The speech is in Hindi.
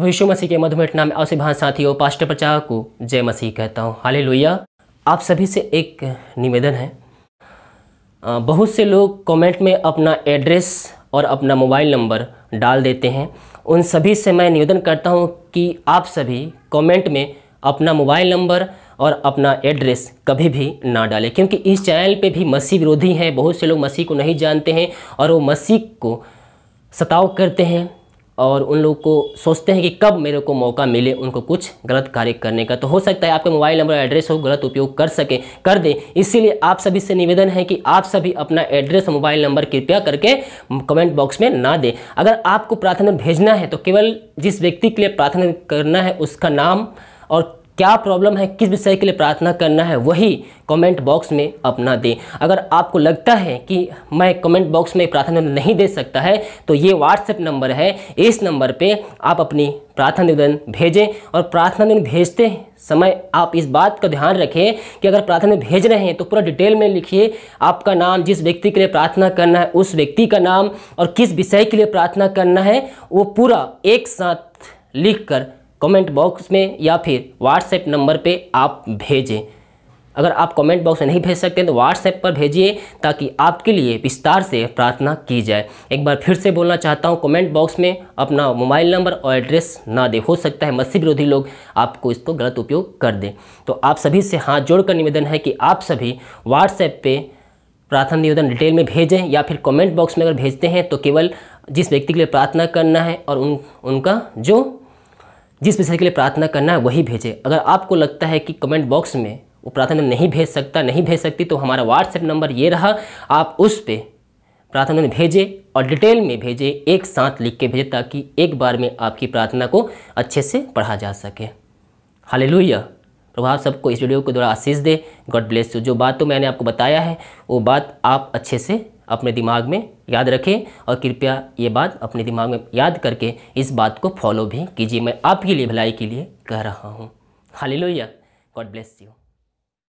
तो यीशु मसीह के मधुमेट नाम और भाँ साथियों पास्ट प्रचार को जय मसीह कहता हूँ हाले लोहिया आप सभी से एक निवेदन है बहुत से लोग कमेंट में अपना एड्रेस और अपना मोबाइल नंबर डाल देते हैं उन सभी से मैं निवेदन करता हूँ कि आप सभी कमेंट में अपना मोबाइल नंबर और अपना एड्रेस कभी भी ना डालें क्योंकि इस चैनल पे भी मसीह विरोधी हैं बहुत से लोग मसीह को नहीं जानते हैं और वो मसीह को सताव करते हैं और उन लोग को सोचते हैं कि कब मेरे को मौका मिले उनको कुछ गलत कार्य करने का तो हो सकता है आपका मोबाइल नंबर एड्रेस हो गलत उपयोग कर सके कर दें इसीलिए आप सभी से निवेदन है कि आप सभी अपना एड्रेस और मोबाइल नंबर कृपया करके कमेंट बॉक्स में ना दें अगर आपको प्रार्थना भेजना है तो केवल जिस व्यक्ति के लिए प्रार्थना करना है उसका नाम और क्या प्रॉब्लम है किस विषय के लिए प्रार्थना करना है वही कमेंट बॉक्स में अपना दें अगर आपको लगता है कि मैं कमेंट बॉक्स में प्रार्थना नहीं दे सकता है तो ये व्हाट्सएप नंबर है इस नंबर पे आप अपनी प्रार्थना निवेदन भेजें और प्रार्थना निवेदन भेजते समय आप इस बात का ध्यान रखें कि अगर प्रार्थना भेज रहे हैं तो पूरा डिटेल में लिखिए आपका नाम जिस व्यक्ति के लिए प्रार्थना करना है उस व्यक्ति का नाम और किस विषय के लिए प्रार्थना करना है वो पूरा एक साथ लिख कर कमेंट बॉक्स में या फिर व्हाट्सएप नंबर पे आप भेजें अगर आप कमेंट बॉक्स में नहीं भेज सकते तो व्हाट्सएप पर भेजिए ताकि आपके लिए विस्तार से प्रार्थना की जाए एक बार फिर से बोलना चाहता हूँ कमेंट बॉक्स में अपना मोबाइल नंबर और एड्रेस ना दे हो सकता है मत्स्य विरोधी लोग आपको इसको गलत उपयोग कर दें तो आप सभी से हाथ जोड़कर निवेदन है कि आप सभी व्हाट्सएप पर प्रार्थना निवेदन डिटेल में भेजें या फिर कमेंट बॉक्स में अगर भेजते हैं तो केवल जिस व्यक्ति के लिए प्रार्थना करना है और उन उनका जो जिस विषय के लिए प्रार्थना करना है वही भेजें अगर आपको लगता है कि कमेंट बॉक्स में वो प्रार्थना नहीं भेज सकता नहीं भेज सकती तो हमारा व्हाट्सएप नंबर ये रहा आप उस पर प्रार्थना भेजें और डिटेल में भेजें एक साथ लिख के भेजें ताकि एक बार में आपकी प्रार्थना को अच्छे से पढ़ा जा सके हाल प्रभु आप सबको इस वीडियो के द्वारा आशीष दे गॉड ब्लेस यू जो बात तो मैंने आपको बताया है वो बात आप अच्छे से अपने दिमाग में याद रखें और कृपया ये बात अपने दिमाग में याद करके इस बात को फॉलो भी कीजिए मैं आपके लिए भलाई के लिए कह रहा हूँ हाली लोहिया गॉड ब्लेस यू